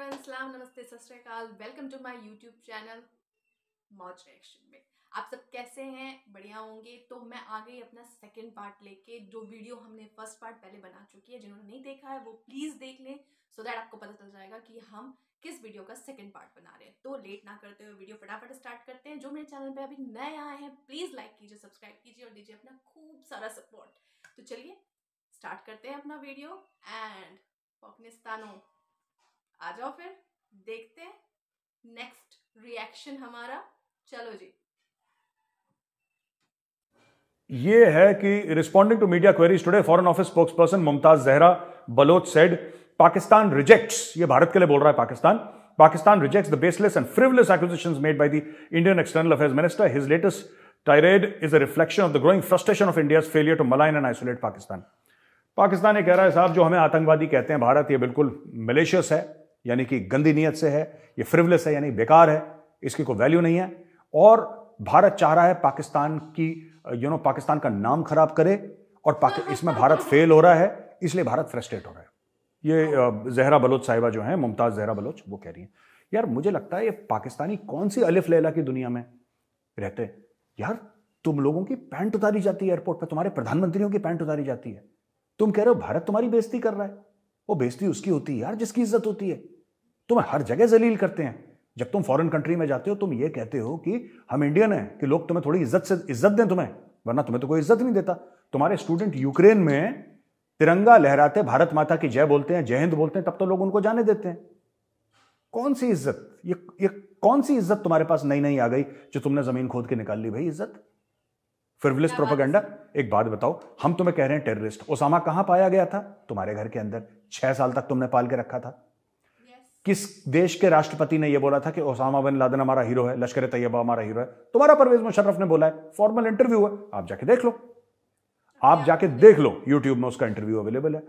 Everyone सलाम नमस्ते सतरकाल welcome to my YouTube channel Mauj reaction में आप सब कैसे हैं बढ़िया होंगे तो मैं आ गई अपना सेकंड पार्ट लेके जो वीडियो हमने फर्स्ट पार्ट पहले बना चुकी है जिन्होंने नहीं देखा है वो प्लीज़ देख लें सो so दैट आपको पता चल जाएगा कि हम किस वीडियो का सेकंड पार्ट बना रहे हैं तो लेट ना करते हुए वीडियो फटाफट स्टार्ट करते हैं जो मेरे चैनल पर अभी नए आए हैं प्लीज़ लाइक कीजिए सब्सक्राइब कीजिए और दीजिए अपना खूब सारा सपोर्ट तो चलिए स्टार्ट करते हैं अपना वीडियो एंड पाकिस्तानों आ जाओ फिर देखते हैं नेक्स्ट रिएक्शन हमारा चलो जी ये है कि responding to media queries today foreign office spokesperson Mumtaz Zahra Baloch said Pakistan rejects ये भारत के लिए बोल रहा है Pakistan Pakistan rejects the baseless and frivolous accusations made by the Indian external affairs minister his latest tirade is a reflection of the growing frustration of India failure to malign and isolate Pakistan Pakistan ये कह रहा है साहब जो हमें आतंकवादी कहते हैं भारत ये बिल्कुल मलेशियस है यानी कि गंदी नीयत से है ये फ्रिवलेस है यानी बेकार है इसकी कोई वैल्यू नहीं है और भारत चाह रहा है पाकिस्तान की यू नो पाकिस्तान का नाम खराब करे और हाँ, हाँ, इसमें हाँ, भारत फेल हो रहा है इसलिए भारत फ्रस्ट्रेट हो रहा है ये जहरा बलोच साहिबा जो है मुमताज़ जहरा बलोच वो कह रही हैं यार मुझे लगता है ये पाकिस्तानी कौन सी अलिफ लैला की दुनिया में रहते यार तुम लोगों की पैंट उतारी जाती है एयरपोर्ट पर तुम्हारे प्रधानमंत्रियों की पैंट उतारी जाती है तुम कह रहे हो भारत तुम्हारी बेइज्जती कर रहा है वो बेइज्जती उसकी होती है यार जिसकी इज्जत होती है तुम्हें हर जगह जलील करते हैं जब तुम फॉरेन कंट्री में जाते हो तुम ये कहते हो कि हम इंडियन हैं कि लोग तुम्हें थोड़ी इज्जत से इज्जत दें तुम्हें वरना तुम्हें तो कोई इज्जत नहीं देता तुम्हारे स्टूडेंट यूक्रेन में तिरंगा लहराते भारत माता की जय बोलते हैं जय हिंद बोलते हैं तब तो लोग उनको जाने देते हैं कौन सी इज्जत ये ये कौन सी इज्जत तुम्हारे पास नई नई आ गई जो तुमने जमीन खोद के निकाल ली भाई इज्जत फिरविलिस प्रोपागेंडा एक बात बताओ हम तुम्हें कह रहे हैं टेररिस्ट ओसामा कहां पाया गया था तुम्हारे घर के अंदर छह साल तक तुमने पाल के रखा था किस देश के राष्ट्रपति ने यह बोला था कि ओसामा बिन लादन हमारा हीरो है लश्कर तैयबा हमारा हीरो है तुम्हारा परवेज मुशर्रफ ने बोला है फॉर्मल इंटरव्यू है आप जाके देख लो आप जाके देख लो यूट्यूब में उसका इंटरव्यू अवेलेबल है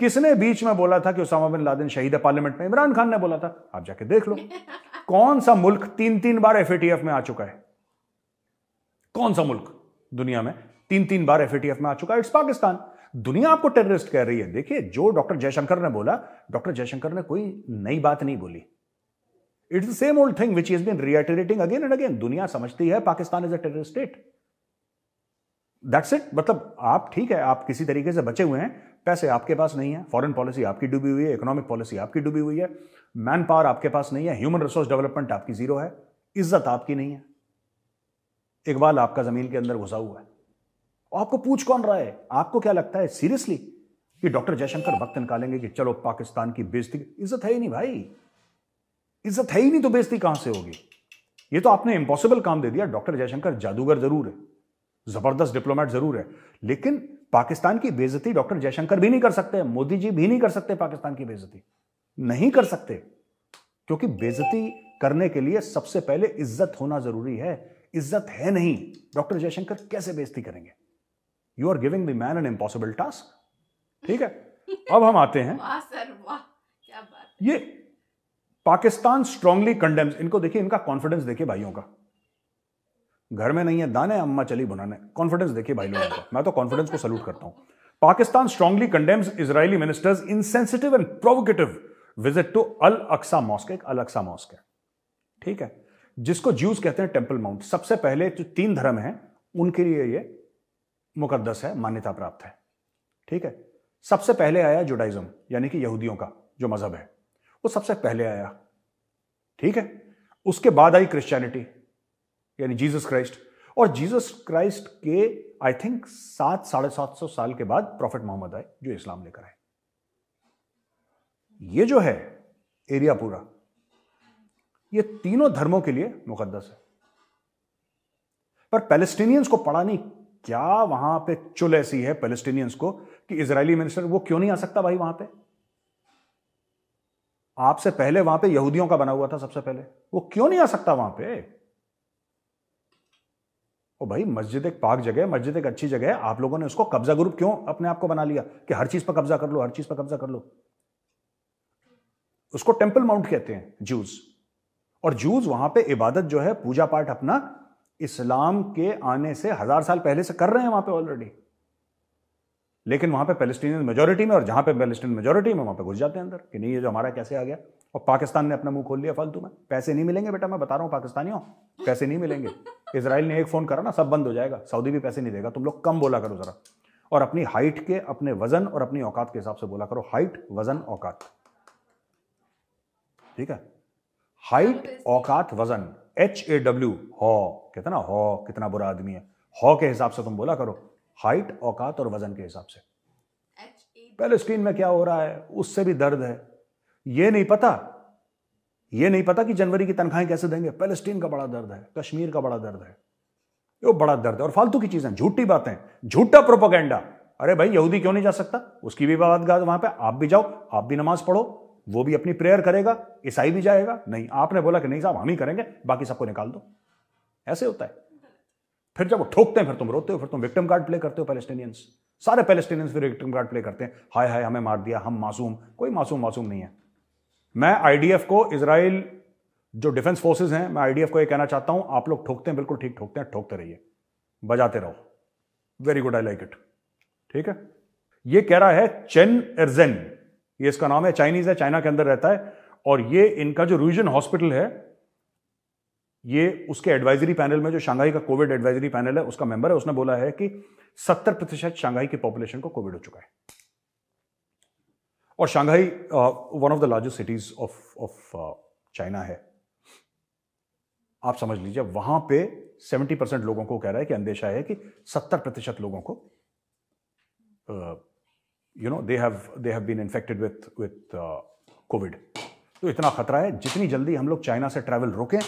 किसने बीच में बोला था कि ओसामा बिन लादन शहीद है पार्लियामेंट में इमरान खान ने बोला था आप जाके देख लो कौन सा मुल्क तीन तीन बार एफ में आ चुका है कौन सा मुल्क दुनिया में तीन तीन बार एफ में आ चुका है इट्स पाकिस्तान दुनिया आपको टेररिस्ट कह रही है देखिए जो डॉक्टर जयशंकर ने बोला डॉक्टर जयशंकर ने कोई नई बात नहीं बोली it's the same old thing which is been reiterating again and again दुनिया समझती है Pakistan is a terrorist state that's it मतलब आप ठीक है आप किसी तरीके से बचे हुए हैं पैसे आपके पास नहीं है फॉरेन पॉलिसी आपकी डूबी हुई है इकोनॉमिक पॉलिसी आपकी डूबी हुई है मैन पावर आपके पास नहीं है ह्यूमन रिसोर्स डेवलपमेंट आपकी जीरो है इज्जत आपकी नहीं है इकबाल आपका जमीन के अंदर घुसा हुआ है आपको पूछ कौन रहा है आपको क्या लगता है सीरियसली कि डॉक्टर जयशंकर वक्त निकालेंगे कि चलो पाकिस्तान की बेजती इज्जत है ही नहीं भाई इज्जत है ही नहीं तो बेजती कहां से होगी ये तो आपने इंपॉसिबल काम दे दिया डॉक्टर जयशंकर जादूगर जरूर है जबरदस्त डिप्लोमेट जरूर है लेकिन पाकिस्तान की बेजती डॉक्टर जयशंकर भी नहीं कर सकते मोदी जी भी नहीं कर सकते पाकिस्तान की बेजती नहीं कर सकते क्योंकि बेजती करने के लिए सबसे पहले इज्जत होना जरूरी है इज्जत है नहीं डॉक्टर जयशंकर कैसे बेजती करेंगे you are giving the man an impossible task ठीक है अब हम आते हैं वाह सर वाह क्या बात ये पाकिस्तान स्ट्रांगली कंडेम्स इनको देखिए इनका कॉन्फिडेंस देखिए भाइयों का घर में नहीं है दाने अम्मा चली बुनाने कॉन्फिडेंस देखिए भाई लोगों का मैं तो कॉन्फिडेंस को सल्यूट करता हूं Pakistan strongly condemns Israeli ministers sensitive and provocative visit to Al Aqsa mosque एक अल अक्सा मॉस्क है ठीक है जिसको ज्यूज कहते हैं टेम्पल माउंट सबसे पहले जो तीन धर्म है उनके लिए ये मुकदस है मान्यता प्राप्त है ठीक है सबसे पहले आया जुडाइज्म यानी कि यहूदियों का जो मजहब है वो सबसे पहले आया ठीक है उसके बाद आई क्रिश्चियनिटी यानी जीसस क्राइस्ट और जीसस क्राइस्ट के आई थिंक सात साढ़े सात सौ साल के बाद प्रॉफिट मोहम्मद आए जो इस्लाम लेकर आए ये जो है एरिया पूरा ये तीनों धर्मों के लिए मुकदस है पर पैलेस्टीनियंस को पढ़ा नहीं क्या वहां पे चुल ऐसी है पेलेस्टीनियंस को कि इसराइली मिनिस्टर वो क्यों नहीं आ सकता भाई वहां पे आपसे पहले वहां पे यहूदियों का बना हुआ था सबसे पहले वो क्यों नहीं आ सकता वहां पे ओ भाई मस्जिद एक पाक जगह मस्जिद एक अच्छी जगह है आप लोगों ने उसको कब्जा ग्रुप क्यों अपने आप को बना लिया कि हर चीज पर कब्जा कर लो हर चीज पर कब्जा कर लो उसको टेम्पल माउंट कहते हैं जूस और जूस वहां पे इबादत जो है पूजा पाठ अपना इस्लाम के आने से हजार साल पहले से कर रहे हैं वहां पे ऑलरेडी लेकिन वहां पे पैलेस्टीनियन मेजोरिटी में और जहां पे पैलेस्टीन मेजोरिटी में वहां पे घुस जाते हैं अंदर कि नहीं ये जो हमारा कैसे आ गया और पाकिस्तान ने अपना मुंह खोल लिया फालतू में पैसे नहीं मिलेंगे बेटा मैं बता रहा हूँ पाकिस्तानियों पैसे नहीं मिलेंगे इसराइल ने एक फोन करा ना सब बंद हो जाएगा सऊदी भी पैसे नहीं देगा तुम लोग कम बोला करो जरा और अपनी हाइट के अपने वजन और अपनी औकात के हिसाब से बोला करो हाइट वजन औकात ठीक है हाइट औकात वजन एच ए डब्ल्यू हॉ कहते ना हॉ कितना बुरा आदमी है हॉ के हिसाब से तुम बोला करो हाइट औकात और वजन के हिसाब से पहले स्क्रीन में क्या हो रहा है उससे भी दर्द है ये नहीं पता ये नहीं पता कि जनवरी की तनख्वाहें कैसे देंगे पैलेस्टीन का बड़ा दर्द है कश्मीर का बड़ा दर्द है ये बड़ा दर्द है और फालतू की चीजें झूठी बातें झूठा प्रोपोगेंडा अरे भाई यहूदी क्यों नहीं जा सकता उसकी भी बात वहां पे आप भी जाओ आप भी नमाज पढ़ो वो भी अपनी प्रेयर करेगा ईसाई भी जाएगा नहीं आपने बोला कि नहीं साहब हम ही करेंगे बाकी सबको निकाल दो ऐसे होता है फिर जब वो ठोकते हैं फिर तुम रोते हो फिर तुम विक्टिम कार्ड प्ले करते हो पैलेस्टीनियंस सारे पैलेस्टीनियंस फिर विक्टिम कार्ड प्ले करते हैं हाय हाय हमें मार दिया हम मासूम कोई मासूम मासूम नहीं है मैं आईडीएफ को इसराइल जो डिफेंस फोर्सेज हैं मैं आईडीएफ को ये कहना चाहता हूं आप लोग ठोकते हैं बिल्कुल ठीक ठोकते हैं ठोकते रहिए बजाते रहो very good I like it ठीक है ये कह रहा है चेन एर्जेन ये इसका नाम है चाइनीज है चाइना के अंदर रहता है और ये इनका जो रूजन हॉस्पिटल है ये उसके एडवाइजरी पैनल में जो शंघाई का कोविड एडवाइजरी पैनल है उसका मेंबर है उसने बोला है कि सत्तर प्रतिशत शांघाई की पॉपुलेशन को कोविड हो चुका है और Shanghai one of the largest cities of of China है आप समझ लीजिए वहां पे 70 परसेंट लोगों को कह रहा है कि अंदेशा है कि 70 प्रतिशत लोगों को uh, you know they have they have been infected with with Covid तो इतना खतरा है जितनी जल्दी हम लोग चाइना से ट्रैवल रोकें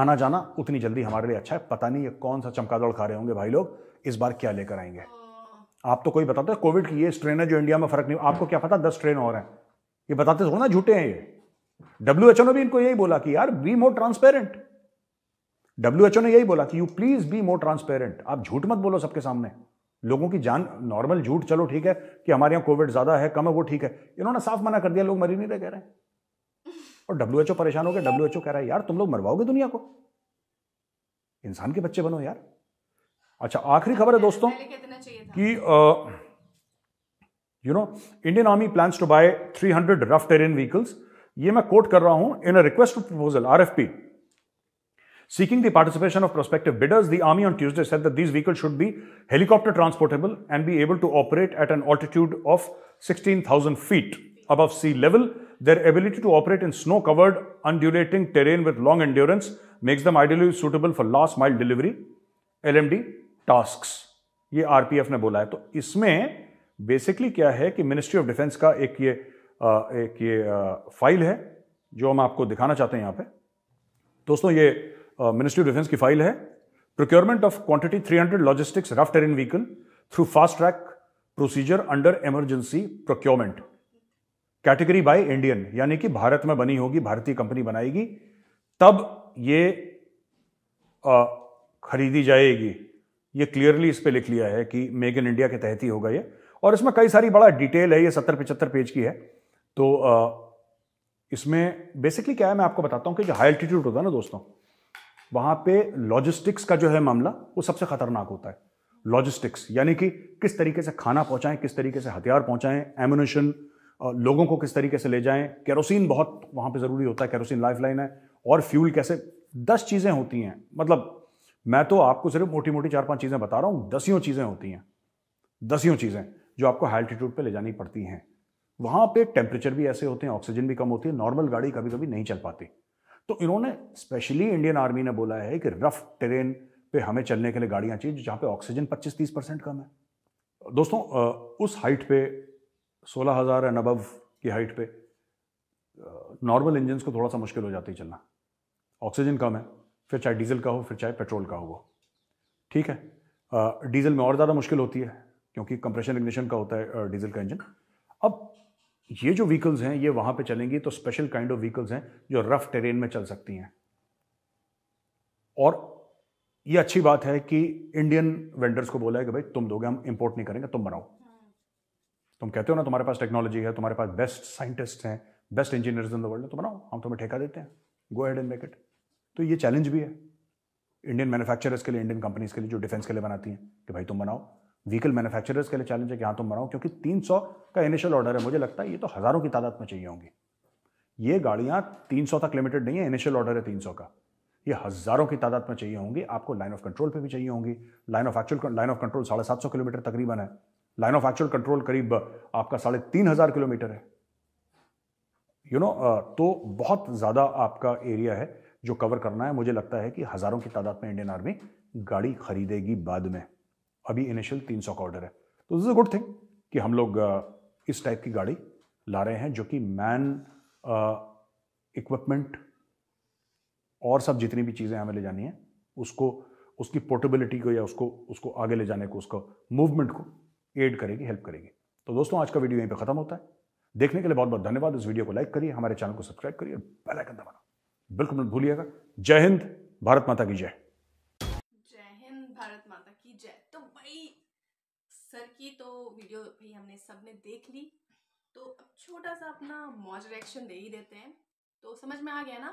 आना जाना उतनी जल्दी हमारे लिए अच्छा है पता नहीं ये कौन सा चमकादड़ खा रहे होंगे भाई लोग इस बार क्या लेकर आएंगे आप तो कोई बताते कोविड की ये स्ट्रेन है जो इंडिया में फर्क नहीं आपको क्या पता दस ट्रेन और हैं ये बताते थोड़ा ना झूठे हैं ये डब्ल्यू एच ओ ने भी इनको यही बोला कि यार be more transparent W H O ने यही बोला कि you please be more transparent आप झूठ मत बोलो सबके सामने लोगों की जान नॉर्मल झूठ चलो ठीक है कि हमारे यहाँ कोविड ज़्यादा है कम है वो ठीक है इन्होंने साफ मना कर दिया लोग मरी नहीं रहे कह रहे हैं और डब्ल्यू परेशान हो गया डब्ल्यू एच ओ कह रहा है यार तुम लोग मरवाओगे दुनिया को इंसान के बच्चे बनो यार अच्छा आखिरी खबर है दोस्तों कि you know Indian army plans to buy three hundred rough terrain vehicles ये मैं कोट कर रहा हूं in a request proposal R F P Seeking the participation of prospective bidders, the Army on Tuesday said that these vehicles should be helicopter transportable and be able to operate at an altitude of 16,000 feet above sea level. Their ability to operate in snow covered, undulating terrain with long endurance makes them ideally suitable for last mile delivery, LMD tasks. ये RPF ने बोला है तो इसमें basically क्या है कि ministry of defence का एक ये आ, एक ये आ, फाइल है जो हम आपको दिखाना चाहते हैं यहां पे दोस्तों ये मिनिस्ट्री ऑफ डिफेंस की फाइल है procurement of quantity 300 logistics rough terrain vehicle through fast track procedure under emergency procurement category by Indian यानी कि भारत में बनी होगी भारतीय कंपनी बनाएगी तब ये आ, खरीदी जाएगी ये क्लियरली इस पर लिख लिया है कि मेक इन इंडिया के तहत ही होगा ये और इसमें कई सारी बड़ा डिटेल है ये सत्तर पिचहत्तर पेज की है तो आ, इसमें बेसिकली क्या है मैं आपको बताता हूँ कि जो हाई एल्टीट्यूड होता है ना दोस्तों वहां पे लॉजिस्टिक्स का जो है मामला वो सबसे खतरनाक होता है लॉजिस्टिक्स यानी कि किस तरीके से खाना पहुंचाएं किस तरीके से हथियार पहुंचाएं एमुनेशन लोगों को किस तरीके से ले जाएं कैरोसिन बहुत वहां पे ज़रूरी होता है कैरोसिन लाइफ लाइन है और फ्यूल कैसे दस चीज़ें होती हैं मतलब मैं तो आपको सिर्फ मोटी मोटी चार पांच चीज़ें बता रहा हूं दसियों चीज़ें होती हैं दसियों चीज़ें जो आपको हाईल्टीट्यूड पर ले जानी पड़ती हैं वहां पर टेम्परेचर भी ऐसे होते हैं ऑक्सीजन भी कम होती है नॉर्मल गाड़ी कभी कभी नहीं चल पाती तो इन्होंने स्पेशली इंडियन आर्मी ने बोला है कि रफ टेरेन पे हमें चलने के लिए गाड़ियां चाहिए जहां पे ऑक्सीजन 25-30 परसेंट कम है दोस्तों उस हाइट पे 16000 हज़ार एंड अबव की हाइट पे नॉर्मल इंजन को थोड़ा सा मुश्किल हो जाती है चलना ऑक्सीजन कम है फिर चाहे डीजल का हो फिर चाहे पेट्रोल का हो ठीक है डीजल में और ज़्यादा मुश्किल होती है क्योंकि कंप्रेशन इग्निशन का होता है डीजल का इंजन अब ये जो व्हीकल्स हैं ये वहां पे चलेंगी तो स्पेशल काइंड ऑफ व्हीकल्स हैं जो रफ टेरेन में चल सकती हैं और ये अच्छी बात है कि इंडियन वेंडर्स को बोला है कि भाई तुम दोगे हम इंपोर्ट नहीं करेंगे तुम बनाओ तुम कहते हो ना तुम्हारे पास टेक्नोलॉजी है तुम्हारे पास बेस्ट साइंटिस्ट हैं best engineers in the world तो बनाओ हम तुम्हें ठेका देते हैं go ahead and make it तो ये चैलेंज भी है इंडियन मैन्युफैक्चरर्स के लिए इंडियन कंपनीज के लिए जो डिफेंस के लिए बनाती हैं कि भाई तुम बनाओ व्हीकल मैन्युफैक्चरर्स के लिए चैलेंज है कि हाँ तुम बनाओ क्योंकि 300 का इनिशियल ऑर्डर है मुझे लगता है ये तो हज़ारों की तादाद में चाहिए होंगी ये गाड़ियाँ 300 तक लिमिटेड नहीं है इनिशियल ऑर्डर है 300 का ये हज़ारों की तादाद में चाहिए होंगी आपको लाइन ऑफ कंट्रोल पर भी चाहिए होंगी line of actual line of control साढ़े सात सौ किलोमीटर तकरीबन है लाइन ऑफ एक्चुअल कंट्रोल करीब आपका साढ़े तीन हज़ार किलोमीटर है यू you नो know, तो बहुत ज़्यादा आपका एरिया है जो कवर करना है मुझे लगता है कि हज़ारों की तादाद में इंडियन आर्मी गाड़ी खरीदेगी बाद में अभी इनिशियल तीन सौ का ऑर्डर है तो this is a good thing कि हम लोग इस टाइप की गाड़ी ला रहे हैं जो कि मैन इक्विपमेंट और सब जितनी भी चीज़ें हमें ले जानी है उसको उसकी पोर्टेबिलिटी को या उसको उसको आगे ले जाने को उसको मूवमेंट को एड करेगी हेल्प करेगी तो दोस्तों आज का वीडियो यहीं पर ख़त्म होता है देखने के लिए बहुत बहुत धन्यवाद इस वीडियो को लाइक करिए हमारे चैनल को सब्सक्राइब करिए बेल आइकन दबाना बिल्कुल मत भूलिएगा जय हिंद भारत माता की जय की तो वीडियो भाई हमने सब ने देख ली तो अब छोटा सा अपना मॉज रिएक्शन दे ही देते हैं तो समझ में आ गया ना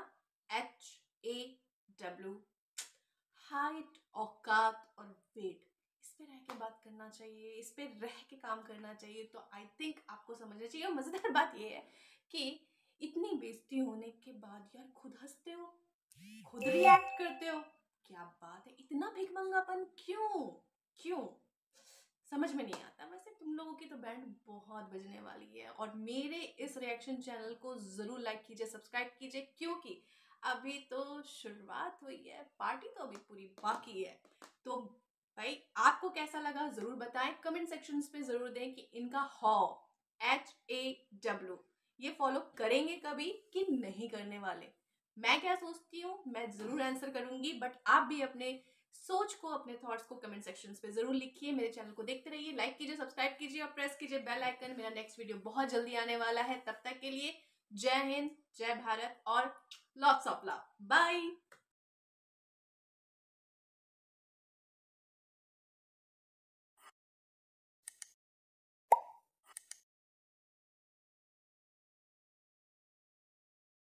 एच ए डब्ल्यू हाइट औकात और वेट इस पे रह के बात करना चाहिए इस पे रह के काम करना चाहिए तो आई थिंक आपको समझना चाहिए और मज़ेदार बात यह है कि इतनी बेइज्जती होने के बाद यार खुद हंसते हो खुद रिएक्ट करते हो क्या बात है इतना भिगमंगापन क्यों क्यों समझ में नहीं आता वैसे तुम लोगों की तो बैंड बहुत बजने वाली है और मेरे इस रिएक्शन चैनल को ज़रूर लाइक कीजिए सब्सक्राइब कीजिए क्योंकि अभी तो शुरुआत हुई है पार्टी तो अभी पूरी बाकी है तो भाई आपको कैसा लगा ज़रूर बताएं कमेंट सेक्शंस में ज़रूर दें कि इनका हॉ एच ए डब्ल्यू ये फॉलो करेंगे कभी कि नहीं करने वाले मैं क्या सोचती हूँ मैं ज़रूर आंसर करूँगी बट आप भी अपने सोच को अपने थॉट्स को कमेंट सेक्शन पे जरूर लिखिए मेरे चैनल को देखते रहिए लाइक कीजिए सब्सक्राइब कीजिए और प्रेस कीजिए बेल आइकन मेरा नेक्स्ट वीडियो बहुत जल्दी आने वाला है तब तक के लिए जय हिंद जय भारत और लॉट्स ऑफ लव बाय